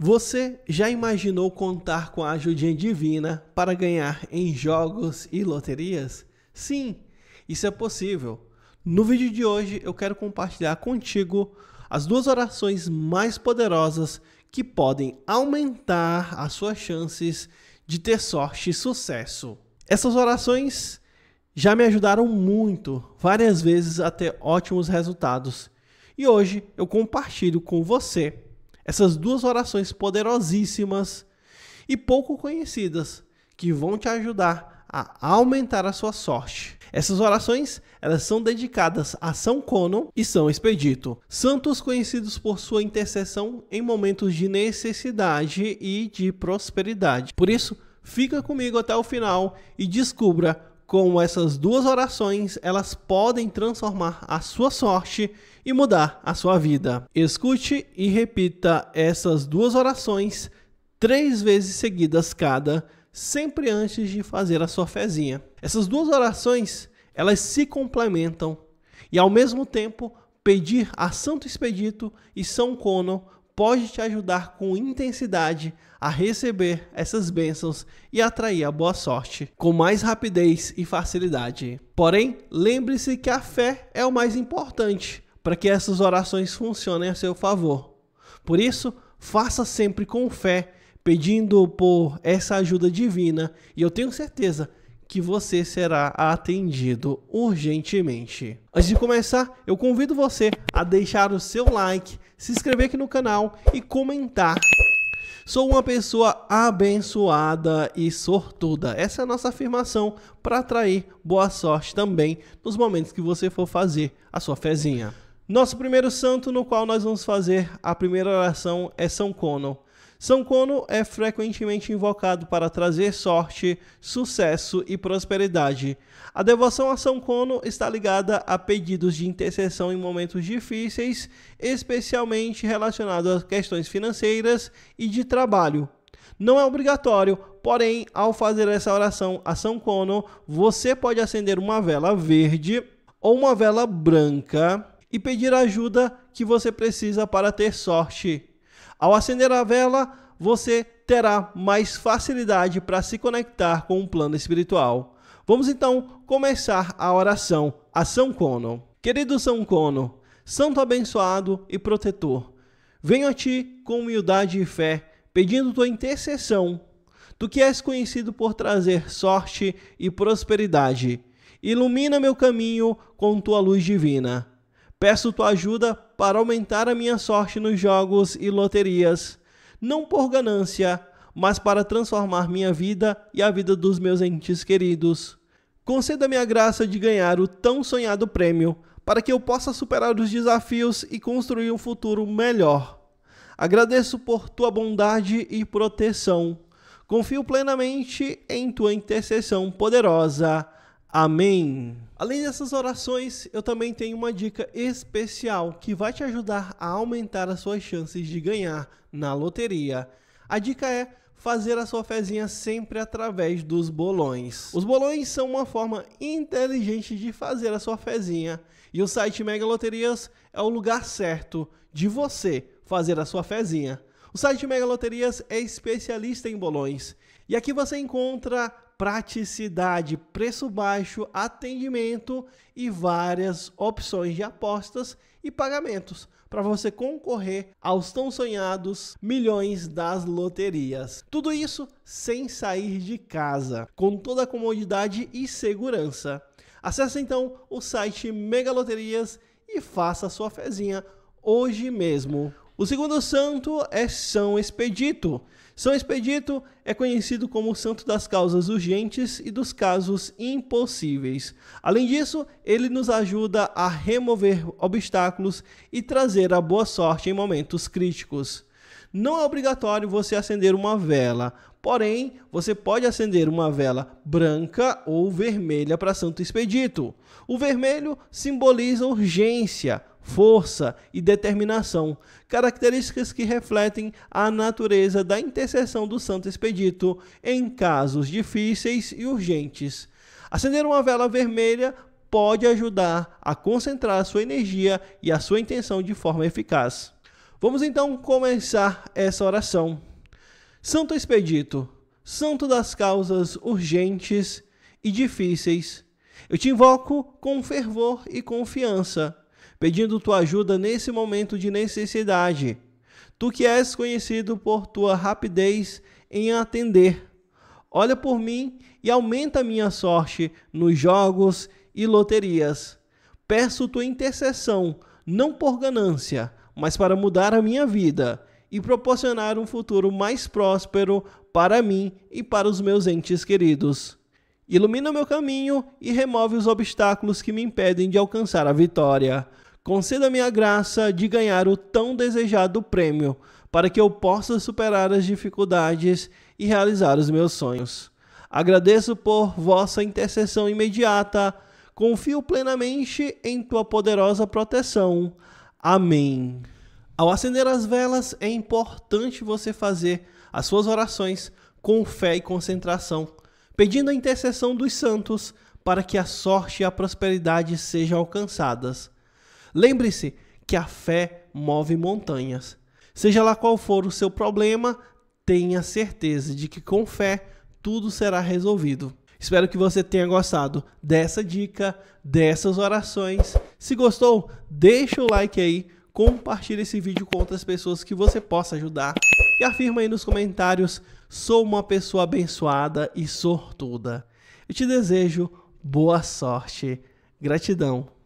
Você já imaginou contar com a ajudinha divina para ganhar em jogos e loterias? Sim, isso é possível. No vídeo de hoje eu quero compartilhar contigo as duas orações mais poderosas que podem aumentar as suas chances de ter sorte e sucesso. Essas orações já me ajudaram muito, várias vezes a ter ótimos resultados. E hoje eu compartilho com você essas duas orações poderosíssimas e pouco conhecidas que vão te ajudar a aumentar a sua sorte. Essas orações, elas são dedicadas a São Conon e São Expedito, santos conhecidos por sua intercessão em momentos de necessidade e de prosperidade. Por isso, fica comigo até o final e descubra como essas duas orações, elas podem transformar a sua sorte e mudar a sua vida. Escute e repita essas duas orações três vezes seguidas cada, sempre antes de fazer a sua fezinha. Essas duas orações, elas se complementam e ao mesmo tempo pedir a Santo Expedito e São Cono pode te ajudar com intensidade a receber essas bênçãos e atrair a boa sorte com mais rapidez e facilidade. Porém, lembre-se que a fé é o mais importante para que essas orações funcionem a seu favor. Por isso, faça sempre com fé, pedindo por essa ajuda divina, e eu tenho certeza que você será atendido urgentemente. Antes de começar, eu convido você a deixar o seu like se inscrever aqui no canal e comentar. Sou uma pessoa abençoada e sortuda. Essa é a nossa afirmação para atrair boa sorte também nos momentos que você for fazer a sua fezinha. Nosso primeiro santo no qual nós vamos fazer a primeira oração é São Conon. São Cono é frequentemente invocado para trazer sorte, sucesso e prosperidade. A devoção a São Cono está ligada a pedidos de intercessão em momentos difíceis, especialmente relacionados a questões financeiras e de trabalho. Não é obrigatório, porém, ao fazer essa oração a São Cono, você pode acender uma vela verde ou uma vela branca e pedir a ajuda que você precisa para ter sorte, ao acender a vela, você terá mais facilidade para se conectar com o um plano espiritual. Vamos então começar a oração a São Cono. Querido São Cono, santo abençoado e protetor, venho a ti com humildade e fé, pedindo tua intercessão. Tu que és conhecido por trazer sorte e prosperidade, ilumina meu caminho com tua luz divina Peço tua ajuda para aumentar a minha sorte nos jogos e loterias, não por ganância, mas para transformar minha vida e a vida dos meus entes queridos. Conceda-me a graça de ganhar o tão sonhado prêmio, para que eu possa superar os desafios e construir um futuro melhor. Agradeço por tua bondade e proteção. Confio plenamente em tua intercessão poderosa. Amém. Além dessas orações, eu também tenho uma dica especial que vai te ajudar a aumentar as suas chances de ganhar na loteria. A dica é fazer a sua fezinha sempre através dos bolões. Os bolões são uma forma inteligente de fazer a sua fezinha e o site Mega Loterias é o lugar certo de você fazer a sua fezinha. O site Mega Loterias é especialista em bolões e aqui você encontra praticidade, preço baixo, atendimento e várias opções de apostas e pagamentos para você concorrer aos tão sonhados milhões das loterias. Tudo isso sem sair de casa, com toda a comodidade e segurança. Acesse então o site Mega Loterias e faça sua fezinha hoje mesmo. O segundo santo é São Expedito. São Expedito é conhecido como o santo das causas urgentes e dos casos impossíveis. Além disso, ele nos ajuda a remover obstáculos e trazer a boa sorte em momentos críticos. Não é obrigatório você acender uma vela, porém, você pode acender uma vela branca ou vermelha para Santo Expedito. O vermelho simboliza urgência, força e determinação, características que refletem a natureza da intercessão do Santo Expedito em casos difíceis e urgentes. Acender uma vela vermelha pode ajudar a concentrar a sua energia e a sua intenção de forma eficaz. Vamos então começar essa oração. Santo Expedito, Santo das causas urgentes e difíceis, eu te invoco com fervor e confiança pedindo tua ajuda nesse momento de necessidade. Tu que és conhecido por tua rapidez em atender. Olha por mim e aumenta minha sorte nos jogos e loterias. Peço tua intercessão, não por ganância, mas para mudar a minha vida e proporcionar um futuro mais próspero para mim e para os meus entes queridos. Ilumina meu caminho e remove os obstáculos que me impedem de alcançar a vitória conceda-me a graça de ganhar o tão desejado prêmio, para que eu possa superar as dificuldades e realizar os meus sonhos. Agradeço por vossa intercessão imediata. Confio plenamente em tua poderosa proteção. Amém. Ao acender as velas, é importante você fazer as suas orações com fé e concentração, pedindo a intercessão dos santos para que a sorte e a prosperidade sejam alcançadas. Lembre-se que a fé move montanhas. Seja lá qual for o seu problema, tenha certeza de que com fé tudo será resolvido. Espero que você tenha gostado dessa dica, dessas orações. Se gostou, deixa o like aí, compartilhe esse vídeo com outras pessoas que você possa ajudar e afirma aí nos comentários: sou uma pessoa abençoada e sortuda. Eu te desejo boa sorte. Gratidão.